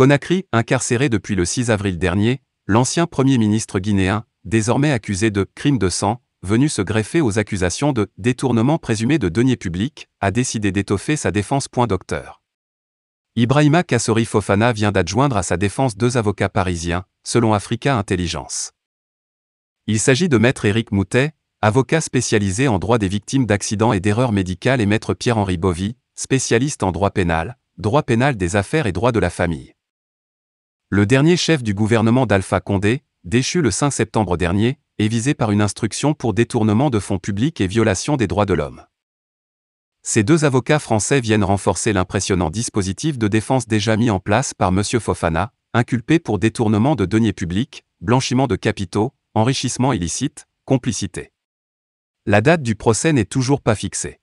Conakry, incarcéré depuis le 6 avril dernier, l'ancien Premier ministre guinéen, désormais accusé de « crime de sang », venu se greffer aux accusations de « détournement présumé de deniers publics », a décidé d'étoffer sa défense. Docteur. Ibrahima Kassori Fofana vient d'adjoindre à sa défense deux avocats parisiens, selon Africa Intelligence. Il s'agit de maître Éric Moutet, avocat spécialisé en droit des victimes d'accidents et d'erreurs médicales et maître Pierre-Henri Bovy, spécialiste en droit pénal, droit pénal des affaires et droit de la famille. Le dernier chef du gouvernement d'Alpha Condé, déchu le 5 septembre dernier, est visé par une instruction pour détournement de fonds publics et violation des droits de l'homme. Ces deux avocats français viennent renforcer l'impressionnant dispositif de défense déjà mis en place par M. Fofana, inculpé pour détournement de deniers publics, blanchiment de capitaux, enrichissement illicite, complicité. La date du procès n'est toujours pas fixée.